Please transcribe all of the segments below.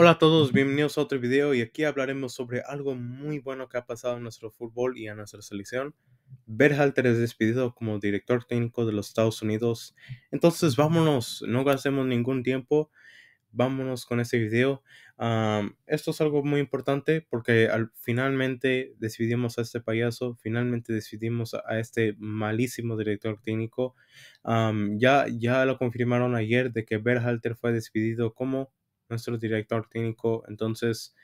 Hola a todos, bienvenidos a otro video y aquí hablaremos sobre algo muy bueno que ha pasado en nuestro fútbol y en nuestra selección. Berhalter es despedido como director técnico de los Estados Unidos. Entonces vámonos, no gastemos ningún tiempo, vámonos con este video. Ah, esto es algo muy importante porque al, finalmente decidimos a este payaso, finalmente decidimos a, este malísimo director técnico. Ah, ya, ya lo confirmaron ayer de que Berhalter fue despedido como nuestro director técnico. Entonces,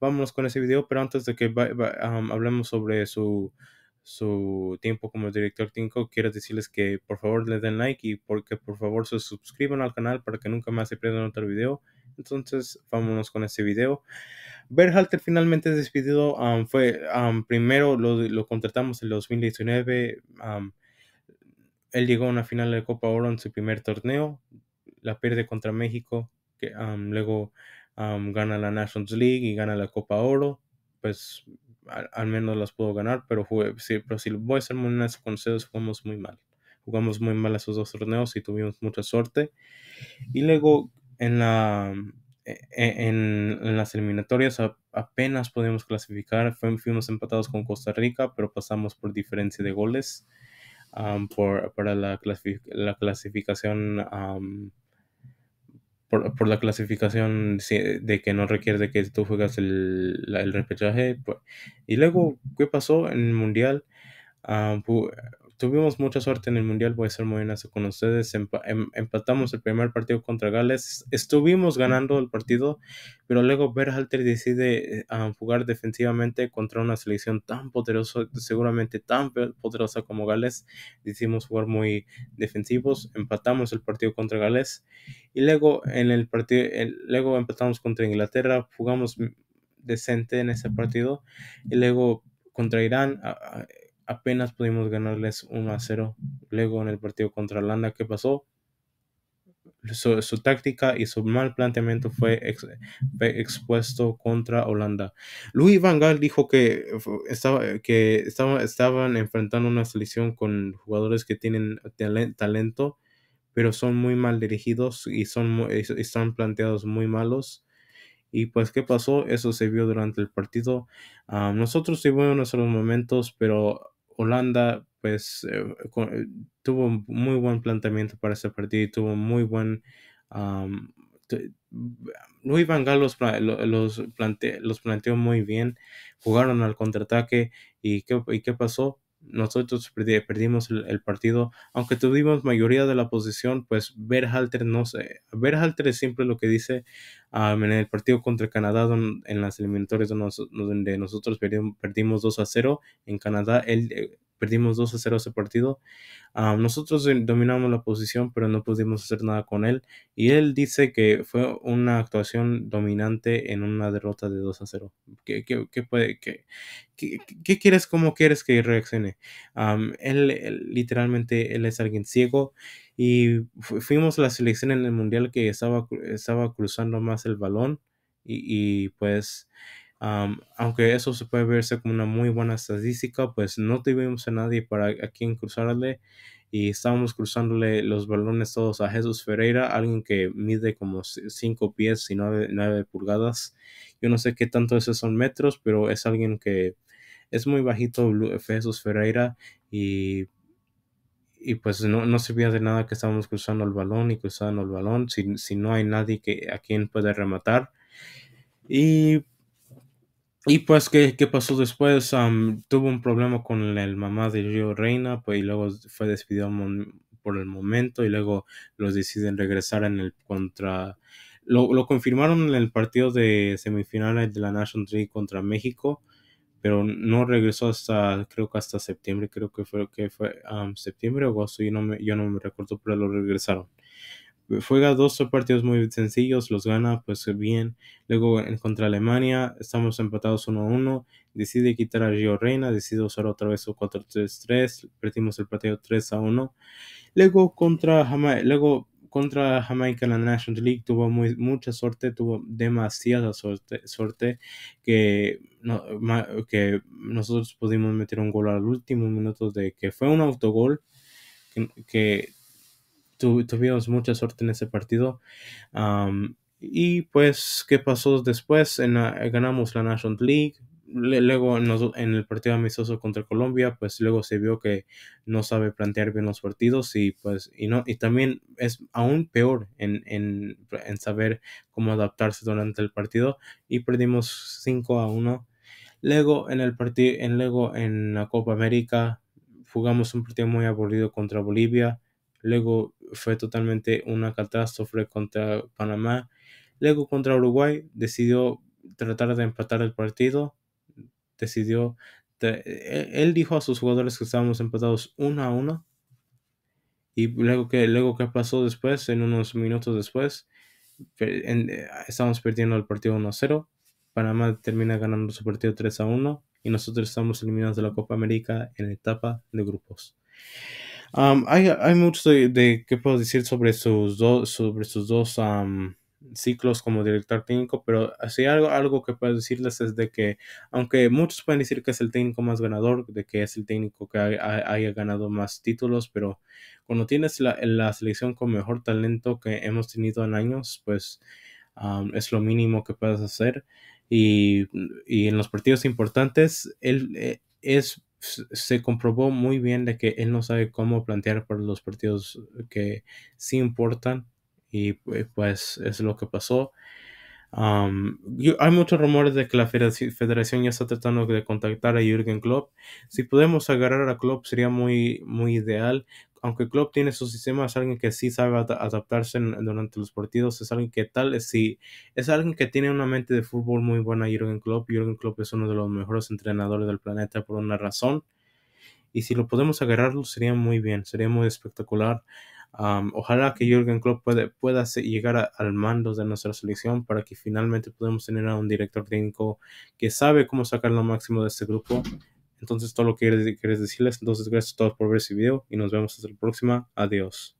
vámonos con ese video, pero antes de que hablemos sobre su, tiempo como director técnico, quiero decirles que por favor le den like y porque por favor se suscriban al canal para que nunca más se pierdan otro video. Entonces, vámonos con ese video. Berhalter finalmente despedido. fue primero lo, contratamos en 2019. él llegó a una final de Copa Oro en su primer torneo. La pierde contra México luego gana la Nations League y gana la Copa Oro, pues al, menos las puedo ganar, pero, fue pero si voy a ser muy honesto con ustedes, jugamos muy mal. Jugamos muy mal esos dos torneos y tuvimos mucha suerte. Y luego en la e, e, en, las eliminatorias apenas podíamos clasificar. Fuimos empatados con Costa Rica, pero pasamos por diferencia de goles para la, clasificación por, la clasificación eh, de que no requiere que tú juegas el, el repechaje. Pues, y luego, ¿qué pasó en el Mundial? Ah, tuvimos mucha suerte en el Mundial, voy a ser muy honesto con ustedes. Em, empatamos el primer partido contra Gales. Estuvimos ganando el partido, pero luego Berhalter decide eh, jugar defensivamente contra una selección tan poderosa, seguramente tan poderosa como Gales. Decidimos jugar muy defensivos, empatamos el partido contra Gales y luego en el partido, luego empatamos contra Inglaterra, jugamos mm, decente en ese partido y luego contra Irán apenas pudimos ganarles 1 a 0. Luego en el partido contra Holanda, ¿qué pasó? Su, táctica y su mal planteamiento fue, expuesto contra Holanda. Luis Van Gaal dijo que, estaba, que estaban enfrentando una selección con jugadores que tienen talento, pero son muy mal dirigidos y son, están planteados muy malos. Y pues, ¿qué pasó? Eso se vio durante el partido. Ah, nosotros tuvimos nuestros momentos, pero Holanda pues eh, eh, tuvo muy buen planteamiento para ese partido, y tuvo muy buen... Luis Van los, los, planteó muy bien, jugaron al contraataque y ¿qué, y qué pasó? nosotros perdimos el, partido, aunque tuvimos mayoría de la posición, pues Berhalter no sé, Berhalter es siempre lo que dice en el partido contra Canadá, en las eliminatorias donde, nosotros perdimos, perdimos, 2 a 0 en Canadá, él eh, perdimos 2 a 0 ese partido. Ah, nosotros dominamos la posición, pero no pudimos hacer nada con él. Y él dice que fue una actuación dominante en una derrota de 2 a 0. ¿Qué, quieres, cómo quieres que reaccione? él, literalmente, él es alguien ciego. Y fuimos la selección en el mundial que estaba, cruzando más el balón. y pues aunque eso se puede verse como una muy buena estadística, pues no tuvimos a nadie para a quien cruzarle y estábamos cruzándole los balones todos a Jesús Ferreira, alguien que mide como 5 pies y 9, pulgadas. Yo no sé qué tanto esos son metros, pero es alguien que es muy bajito, Jesús Ferreira, y, y pues no, no servía de nada que estábamos cruzando el balón y cruzando el balón si, si no hay nadie que, a quien pueda rematar. Y y pues, ¿qué, qué pasó después? tuvo un problema con el, mamá de Río Reina, pues, y luego fue despedido por el momento, y luego los deciden regresar en el contra... Lo, confirmaron en el partido de semifinales de la National 3 contra México, pero no regresó hasta, creo que hasta septiembre, creo que fue, que fue septiembre o agosto, yo no me, yo no me recuerdo, pero lo regresaron juega dos partidos muy sencillos, los gana pues bien. Luego contra Alemania estamos empatados 1-1. Decide quitar a Gio Reina, decide usar otra vez su 4-3-3. Perdimos el partido 3-1. Luego contra Jamaica, luego contra Jamaica en la National League tuvo muy, mucha suerte, tuvo demasiada suerte, que, no, que nosotros pudimos meter un gol al último minuto de que fue un autogol que, que tuvimos mucha suerte en ese partido. y pues, ¿qué pasó después? En ganamos la National League. luego en, el partido amistoso contra Colombia, pues luego se vio que no sabe plantear bien los partidos y pues y no y también es aún peor en, en, saber cómo adaptarse durante el partido y perdimos 5 a 1. Luego en el partido en luego en la Copa América jugamos un partido muy aburrido contra Bolivia luego fue totalmente una catástrofe contra Panamá, luego contra Uruguay decidió tratar de empatar el partido, decidió, e, él dijo a sus jugadores que estábamos empatados uno a uno y luego que luego pasó después, en unos minutos después, eh, estamos perdiendo el partido 1-0. Panamá termina ganando su partido 3 a 1 y nosotros estamos eliminados de la Copa América en la etapa de grupos hay, hay mucho de, que puedo decir sobre sus dos, sobre sus dos ciclos como director técnico, pero así algo, algo que puedo decirles es de que, aunque muchos pueden decir que es el técnico más ganador, de que es el técnico que haya ganado más títulos, pero cuando tienes la, selección con mejor talento que hemos tenido en años, pues es lo mínimo que puedes hacer. Y, en los partidos importantes, él eh, es se comprobó muy bien de que él no sabe cómo plantear para los partidos que sí importan y eh, pues es lo que pasó. hay muchos rumores de que la federación ya está tratando de contactar a Jürgen Klopp. Si podemos agarrar a Klopp sería muy, muy ideal, aunque Klopp tiene su sistema, es alguien que sí sabe adaptarse durante los partidos, es alguien que tal, si, es alguien que tiene una mente de fútbol muy buena, Jürgen Klopp. Jürgen Klopp es uno de los mejores entrenadores del planeta por una razón. Y si lo podemos agarrarlo, sería muy bien, sería muy espectacular. ojalá que Jürgen Klopp pueda llegar al mando de nuestra selección para que finalmente podamos tener a un director técnico que sabe cómo sacar lo máximo de este grupo entonces, todo lo que quieres decirles. Entonces, gracias a todos por ver este video y nos vemos hasta la próxima. Adiós.